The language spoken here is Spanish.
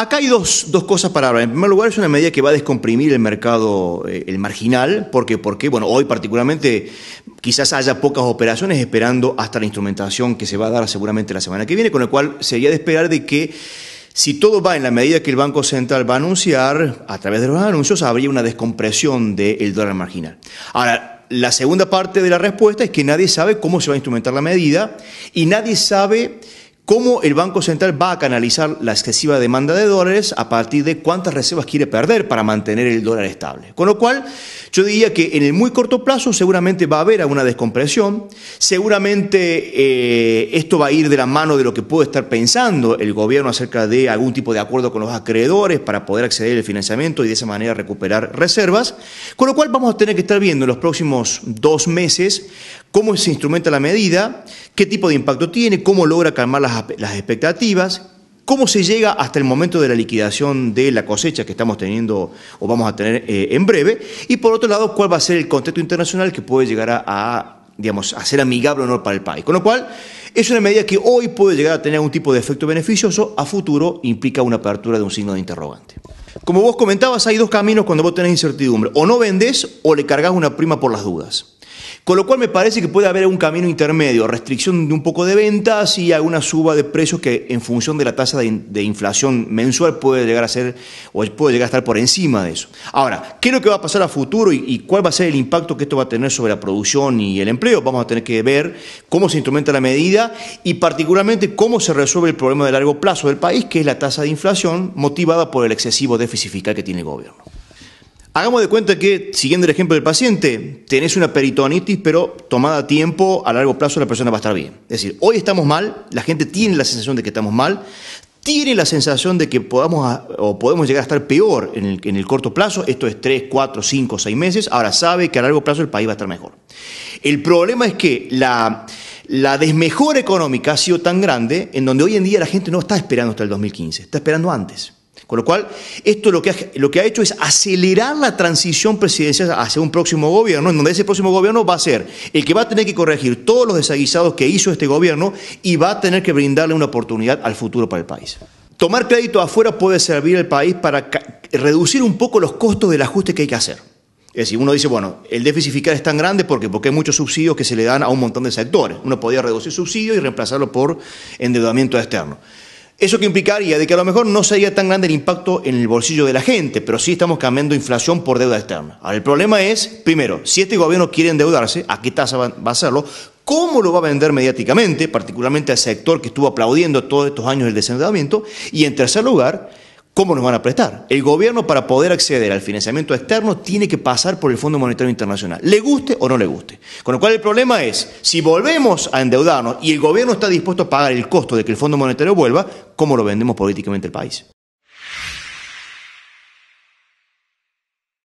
Acá hay dos, cosas para hablar. En primer lugar, es una medida que va a descomprimir el mercado, eh, el marginal, porque, porque, bueno, hoy particularmente quizás haya pocas operaciones esperando hasta la instrumentación que se va a dar seguramente la semana que viene, con lo cual sería de esperar de que si todo va en la medida que el Banco Central va a anunciar, a través de los anuncios habría una descompresión del dólar marginal. Ahora, la segunda parte de la respuesta es que nadie sabe cómo se va a instrumentar la medida y nadie sabe cómo el Banco Central va a canalizar la excesiva demanda de dólares a partir de cuántas reservas quiere perder para mantener el dólar estable. Con lo cual, yo diría que en el muy corto plazo seguramente va a haber alguna descompresión, seguramente eh, esto va a ir de la mano de lo que puede estar pensando el gobierno acerca de algún tipo de acuerdo con los acreedores para poder acceder al financiamiento y de esa manera recuperar reservas, con lo cual vamos a tener que estar viendo en los próximos dos meses cómo se instrumenta la medida, qué tipo de impacto tiene, cómo logra calmar las las, expectativas, ¿Cómo se llega hasta el momento de la liquidación de la cosecha que estamos teniendo o vamos a tener eh, en breve? Y por otro lado, ¿cuál va a ser el contexto internacional que puede llegar a, digamos, a ser amigable o no para el país? Con lo cual, es una medida que hoy puede llegar a tener algún tipo de efecto beneficioso, a futuro implica una apertura de un signo de interrogante. Como vos comentabas, hay dos caminos cuando vos tenés incertidumbre. O no vendés o le cargas una prima por las dudas. Con lo cual me parece que puede haber un camino intermedio, restricción de un poco de ventas y alguna suba de precios que en función de la tasa de, inflación mensual puede llegar a ser o puede llegar a estar por encima de eso. Ahora, ¿qué es lo que va a pasar a futuro y cuál va a ser el impacto que esto va a tener sobre la producción y el empleo? Vamos a tener que ver cómo se instrumenta la medida y particularmente cómo se resuelve el problema de largo plazo del país, que es la tasa de inflación motivada por el excesivo déficit fiscal que tiene el gobierno. Hagamos de cuenta que, siguiendo el ejemplo del paciente, tenés una peritonitis, pero tomada a tiempo, a largo plazo la persona va a estar bien. Es decir, hoy estamos mal, la gente tiene la sensación de que estamos mal, tiene la sensación de que podamos o podemos llegar a estar peor en el, corto plazo, esto es 3, 4, 5, 6 meses, ahora sabe que a largo plazo el país va a estar mejor. El problema es que la, la desmejora económica ha sido tan grande en donde hoy en día la gente no está esperando hasta el 2015, está esperando antes. Con lo cual, esto lo que, ha, lo que ha hecho es acelerar la transición presidencial hacia un próximo gobierno, en donde ese próximo gobierno va a ser el que va a tener que corregir todos los desaguisados que hizo este gobierno y va a tener que brindarle una oportunidad al futuro para el país. Tomar crédito afuera puede servir al país para reducir un poco los costos del ajuste que hay que hacer. Es decir, uno dice, bueno, el déficit fiscal es tan grande porque, porque hay muchos subsidios que se le dan a un montón de sectores. Uno podría reducir subsidios y reemplazarlo por endeudamiento externo. Eso que implicaría de que a lo mejor no sería tan grande el impacto en el bolsillo de la gente, pero sí estamos cambiando inflación por deuda externa. Ahora, el problema es, primero, si este gobierno quiere endeudarse, ¿a qué tasa va a hacerlo? ¿Cómo lo va a vender mediáticamente, particularmente al sector que estuvo aplaudiendo todos estos años el desendeudamiento? Y en tercer lugar, ¿Cómo nos van a prestar? El gobierno para poder acceder al financiamiento externo tiene que pasar por el Fondo Monetario Internacional, le guste o no le guste. Con lo cual el problema es, si volvemos a endeudarnos y el gobierno está dispuesto a pagar el costo de que el Fondo Monetario vuelva, ¿cómo lo vendemos políticamente el país?